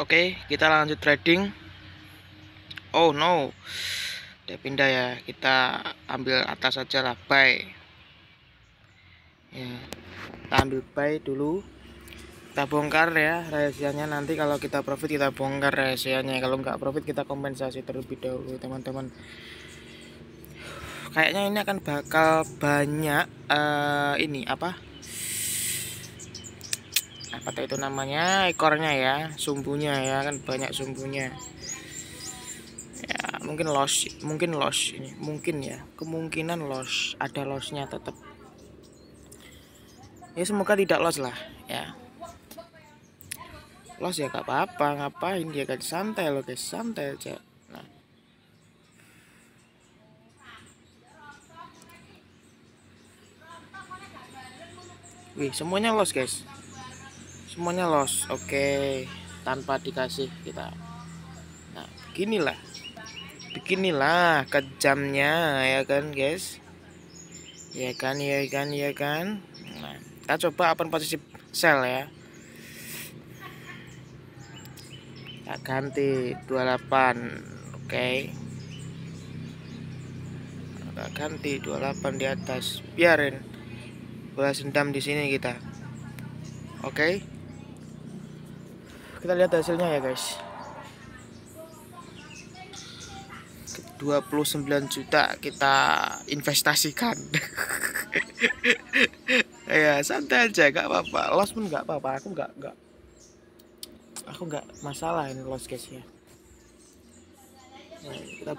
Oke, kita lanjut trading. Oh no. Dia pindah ya. Kita ambil atas saja lah buy. Ya. Kita ambil buy dulu. Kita bongkar ya rahasianya nanti kalau kita profit kita bongkar rahasianya. Kalau nggak profit kita kompensasi terlebih dahulu, teman-teman. Kayaknya ini akan bakal banyak uh, ini apa? apa itu namanya ekornya ya sumbunya ya kan banyak sumbunya ya mungkin loss mungkin loss ini mungkin ya kemungkinan loss ada lossnya tetap ya semoga tidak loss lah ya loss ya gak apa-apa ngapain dia kan santai loh guys santai aja nah Wih, semuanya loss guys semuanya los oke okay. tanpa dikasih kita nah beginilah beginilah kejamnya ya kan guys ya kan ya kan ya kan nah kita coba apa posisi sel ya kita ganti 28 oke okay kita ganti 28 di atas biarin bola sendam di sini kita oke okay? kita lihat hasilnya ya guys 29 juta kita investasikan ya santai aja gak apa-apa loss pun gak apa-apa aku nggak nggak aku nggak masalah ini loss guys ya nah, kita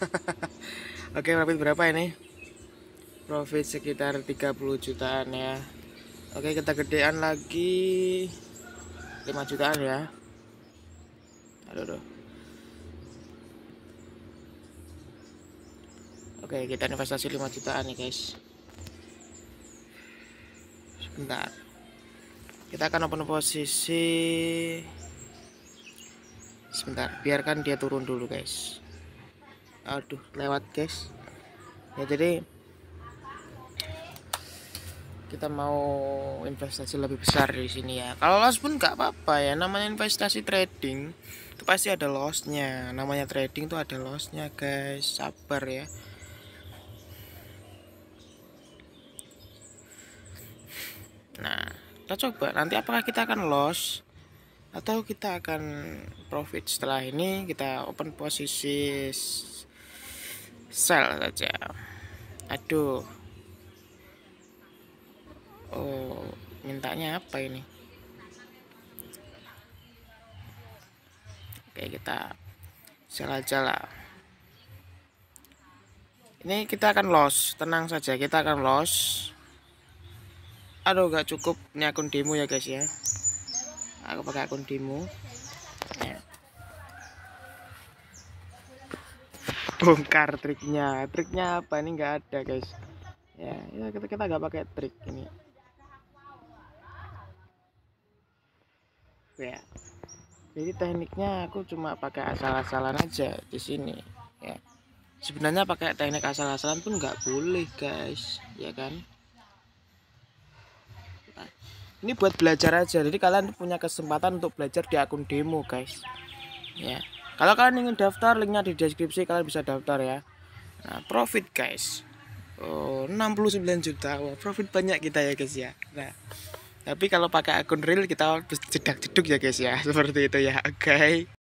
Oke profit berapa ini profit sekitar 30 jutaan ya Oke kita gedean lagi 5 jutaan ya aduh, aduh. Oke kita investasi 5 jutaan nih guys sebentar kita akan open posisi sebentar biarkan dia turun dulu guys aduh lewat guys ya jadi kita mau investasi lebih besar di sini ya kalau loss pun nggak apa-apa ya namanya investasi trading itu pasti ada lossnya namanya trading itu ada lossnya guys sabar ya nah kita coba nanti apakah kita akan loss atau kita akan profit setelah ini kita open posisi sel saja aduh oh mintanya apa ini oke kita sel aja lah ini kita akan los. tenang saja kita akan los. aduh gak cukup ini akun demo ya guys ya aku pakai akun demo ya. bongkar triknya triknya apa ini nggak ada guys ya, ya, kita kita nggak pakai trik ini ya jadi tekniknya aku cuma pakai asal-asalan aja di sini ya sebenarnya pakai teknik asal-asalan pun nggak boleh guys ya kan ini buat belajar aja jadi kalian punya kesempatan untuk belajar di akun demo guys ya kalau kalian ingin daftar linknya di deskripsi kalian bisa daftar ya nah, profit guys oh, 69 juta wah profit banyak kita ya guys ya nah tapi kalau pakai akun real kita harus jedak jeduk ya guys ya seperti itu ya oke okay.